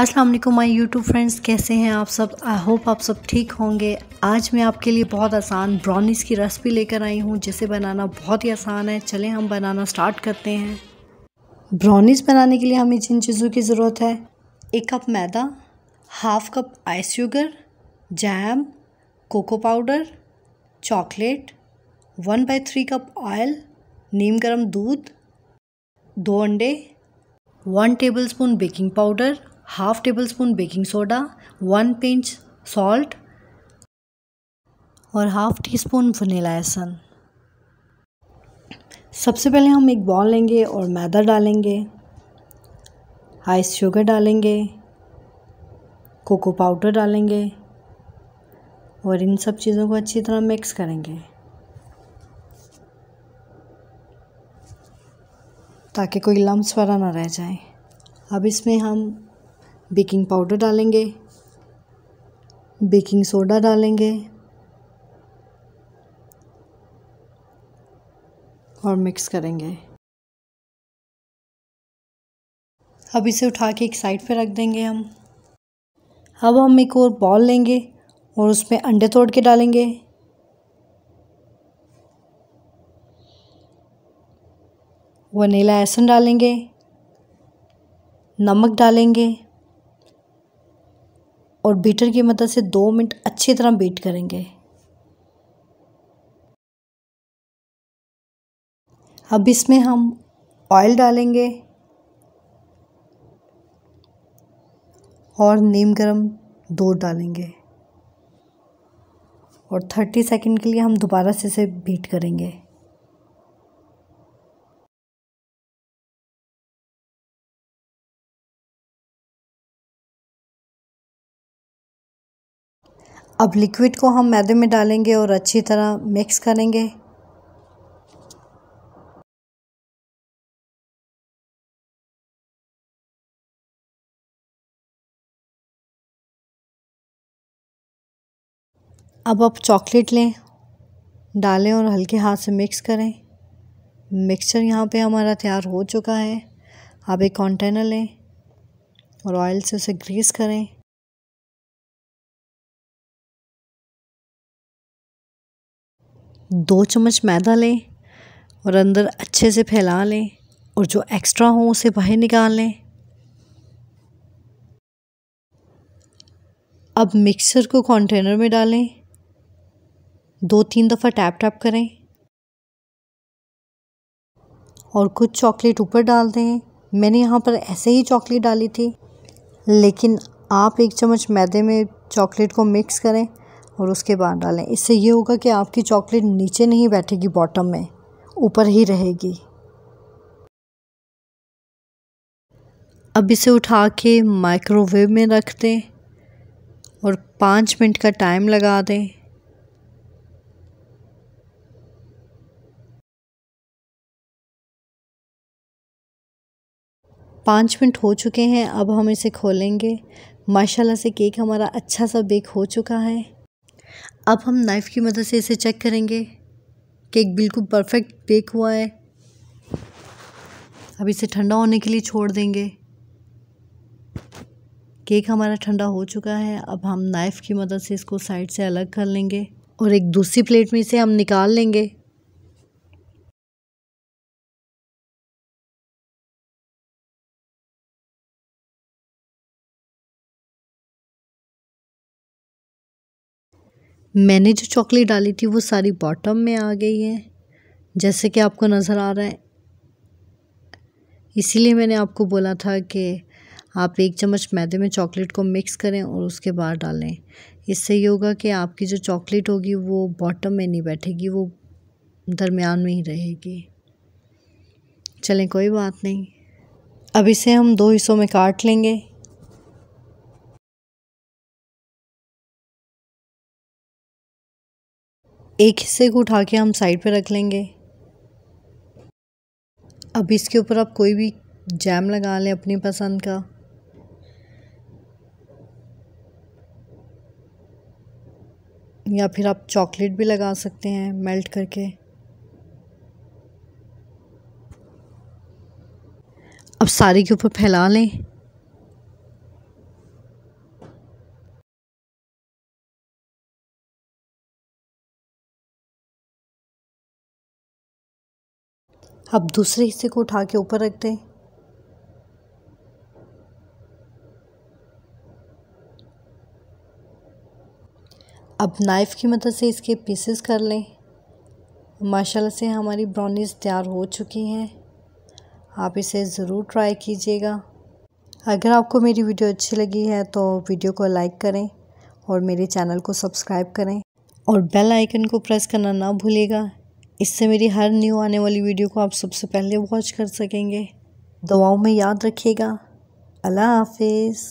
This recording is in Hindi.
अस्सलाम वालेकुम माय यूट्यूब फ्रेंड्स कैसे हैं आप सब आई होप आप सब ठीक होंगे आज मैं आपके लिए बहुत आसान ब्राउनीज़ की रेसिपी लेकर आई हूँ जिसे बनाना बहुत ही आसान है चलें हम बनाना स्टार्ट करते हैं ब्राउनीज़ बनाने के लिए हमें जिन चीज़ों की ज़रूरत है एक कप मैदा हाफ कप आइस शुगर जैम cocoa powder chocolate one by three cup oil नीम गर्म दूध दो अंडे one spoon baking powder half tablespoon baking soda one pinch salt और half teaspoon vanilla essence सबसे पहले हम एक बॉल लेंगे और मैदा डालेंगे आइस शुगर डालेंगे कोको पाउडर डालेंगे और इन सब चीज़ों को अच्छी तरह मिक्स करेंगे ताकि कोई लम्स वगैरह ना रह जाए अब इसमें हम बेकिंग पाउडर डालेंगे बेकिंग सोडा डालेंगे और मिक्स करेंगे अब इसे उठा के एक साइड पे रख देंगे हम अब हम एक और बॉल लेंगे और उसमें अंडे तोड़ के डालेंगे वनीला एसन डालेंगे नमक डालेंगे और बीटर की मदद से दो मिनट अच्छी तरह बीट करेंगे अब इसमें हम ऑयल डालेंगे और नीम गरम दूध डालेंगे और थर्टी सेकंड के लिए हम दोबारा से इसे बीट करेंगे अब लिक्विड को हम मैदे में डालेंगे और अच्छी तरह मिक्स करेंगे अब आप चॉकलेट लें डालें और हल्के हाथ से मिक्स करें मिक्सचर यहाँ पे हमारा तैयार हो चुका है आप एक कंटेनर लें और ऑयल से उसे ग्रीस करें दो चम्मच मैदा लें और अंदर अच्छे से फैला लें और जो एक्स्ट्रा हो उसे बाहर निकाल लें अब मिक्सर को कंटेनर में डालें दो तीन दफ़ा टैप टैप करें और कुछ चॉकलेट ऊपर डाल दें मैंने यहाँ पर ऐसे ही चॉकलेट डाली थी लेकिन आप एक चम्मच मैदे में चॉकलेट को मिक्स करें और उसके बाद डालें इससे ये होगा कि आपकी चॉकलेट नीचे नहीं बैठेगी बॉटम में ऊपर ही रहेगी अब इसे उठा के माइक्रोवेव में रख दें और पाँच मिनट का टाइम लगा दें पाँच मिनट हो चुके हैं अब हम इसे खोलेंगे माशाल्लाह से केक हमारा अच्छा सा बेक हो चुका है अब हम नाइफ़ की मदद से इसे चेक करेंगे केक बिल्कुल परफेक्ट बेक हुआ है अब इसे ठंडा होने के लिए छोड़ देंगे केक हमारा ठंडा हो चुका है अब हम नाइफ़ की मदद से इसको साइड से अलग कर लेंगे और एक दूसरी प्लेट में इसे हम निकाल लेंगे मैंने जो चॉकलेट डाली थी वो सारी बॉटम में आ गई है जैसे कि आपको नज़र आ रहा है इसीलिए मैंने आपको बोला था कि आप एक चम्मच मैदे में चॉकलेट को मिक्स करें और उसके बाहर डालें इससे ये होगा कि आपकी जो चॉकलेट होगी वो बॉटम में नहीं बैठेगी वो दरमियान में ही रहेगी चलें कोई बात नहीं अब इसे हम दो हिस्सों में काट लेंगे एक हिस्से को उठा के हम साइड पर रख लेंगे अब इसके ऊपर आप कोई भी जैम लगा लें अपनी पसंद का या फिर आप चॉकलेट भी लगा सकते हैं मेल्ट करके अब सारे के ऊपर फैला लें अब दूसरे हिस्से को उठा के ऊपर रख दें अब नाइफ़ की मदद से इसके पीसेस कर लें माशाल्लाह से हमारी ब्राउनीज़ तैयार हो चुकी हैं आप इसे ज़रूर ट्राई कीजिएगा अगर आपको मेरी वीडियो अच्छी लगी है तो वीडियो को लाइक करें और मेरे चैनल को सब्सक्राइब करें और बेल आइकन को प्रेस करना ना भूलेगा इससे मेरी हर न्यू आने वाली वीडियो को आप सबसे पहले वॉच कर सकेंगे दुआओं में याद रखिएगा अल्लाह हाफिज़